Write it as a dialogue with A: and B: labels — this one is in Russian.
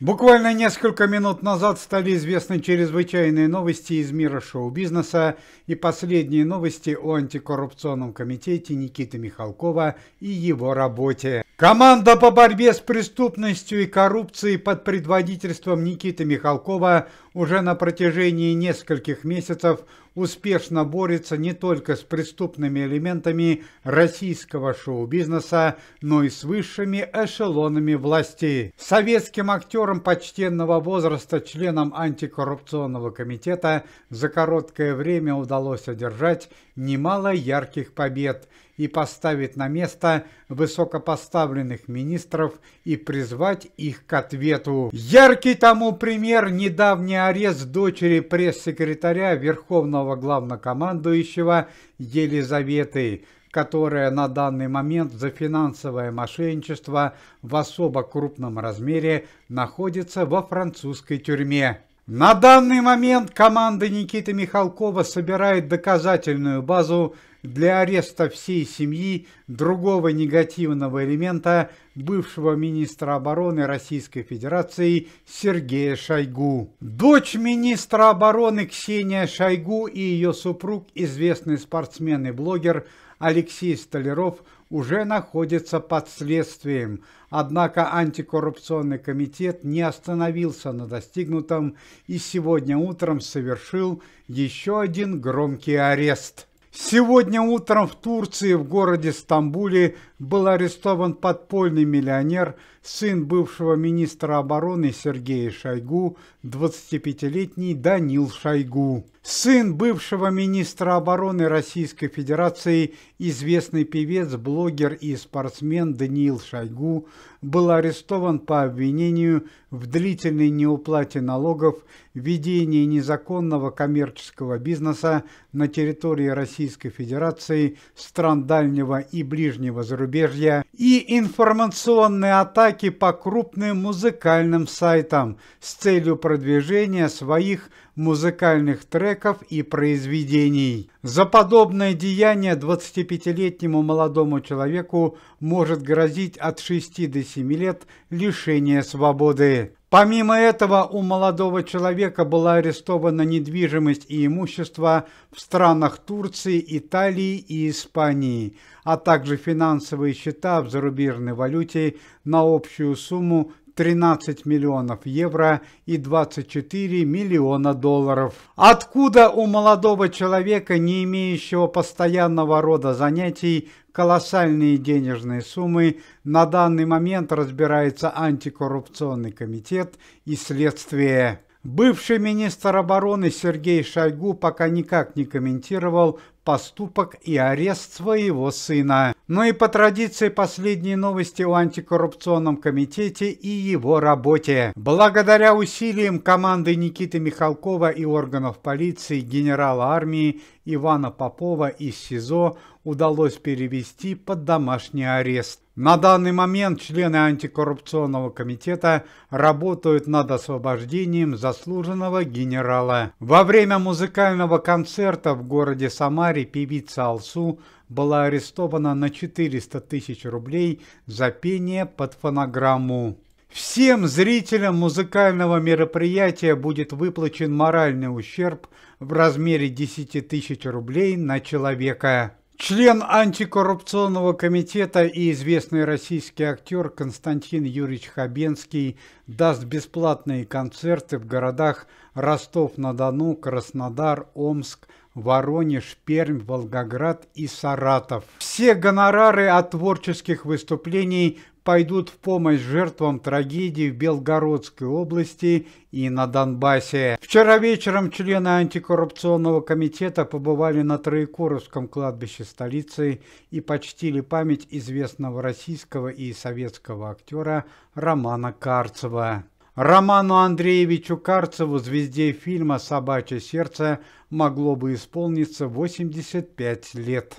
A: Буквально несколько минут назад стали известны чрезвычайные новости из мира шоу-бизнеса и последние новости о антикоррупционном комитете Никиты Михалкова и его работе. Команда по борьбе с преступностью и коррупцией под предводительством Никиты Михалкова уже на протяжении нескольких месяцев успешно борется не только с преступными элементами российского шоу-бизнеса, но и с высшими эшелонами власти. Советским актерам почтенного возраста, членам антикоррупционного комитета, за короткое время удалось одержать немало ярких побед и поставить на место высокопоставленных прославленных министров и призвать их к ответу. Яркий тому пример недавний арест дочери пресс-секретаря Верховного главнокомандующего Елизаветы которая на данный момент за финансовое мошенничество в особо крупном размере находится во французской тюрьме. На данный момент команда Никиты Михалкова собирает доказательную базу для ареста всей семьи другого негативного элемента бывшего министра обороны Российской Федерации Сергея Шойгу. Дочь министра обороны Ксения Шойгу и ее супруг, известный спортсмен и блогер Алексей Столяров, уже находится под следствием. Однако антикоррупционный комитет не остановился на достигнутом и сегодня утром совершил еще один громкий арест. Сегодня утром в Турции, в городе Стамбуле, был арестован подпольный миллионер, сын бывшего министра обороны Сергея Шойгу, 25-летний Данил Шойгу сын бывшего министра обороны Российской Федерации, известный певец, блогер и спортсмен Даниил Шойгу, был арестован по обвинению в длительной неуплате налогов, ведении незаконного коммерческого бизнеса на территории Российской Федерации, стран дальнего и ближнего зарубежья и информационные атаки по крупным музыкальным сайтам с целью продвижения своих музыкальных треков и произведений. За подобное деяние 25-летнему молодому человеку может грозить от 6 до 7 лет лишения свободы. Помимо этого, у молодого человека была арестована недвижимость и имущество в странах Турции, Италии и Испании, а также финансовые счета в зарубежной валюте на общую сумму 13 миллионов евро и 24 миллиона долларов. Откуда у молодого человека, не имеющего постоянного рода занятий, колоссальные денежные суммы, на данный момент разбирается антикоррупционный комитет и следствие. Бывший министр обороны Сергей Шойгу пока никак не комментировал поступок и арест своего сына но и по традиции последние новости о антикоррупционном комитете и его работе. Благодаря усилиям команды Никиты Михалкова и органов полиции, генерала армии Ивана Попова из СИЗО удалось перевести под домашний арест. На данный момент члены антикоррупционного комитета работают над освобождением заслуженного генерала. Во время музыкального концерта в городе Самаре певица Алсу была арестована на 400 тысяч рублей за пение под фонограмму. Всем зрителям музыкального мероприятия будет выплачен моральный ущерб в размере 10 тысяч рублей на человека. Член антикоррупционного комитета и известный российский актер Константин Юрьевич Хабенский даст бесплатные концерты в городах Ростов-на-Дону, Краснодар, Омск, Воронеж, Пермь, Волгоград и Саратов. Все гонорары от творческих выступлений пойдут в помощь жертвам трагедии в Белгородской области и на Донбассе. Вчера вечером члены антикоррупционного комитета побывали на Троекуровском кладбище столицы и почтили память известного российского и советского актера Романа Карцева. Роману Андреевичу Карцеву, звезде фильма «Собачье сердце», могло бы исполниться 85 лет.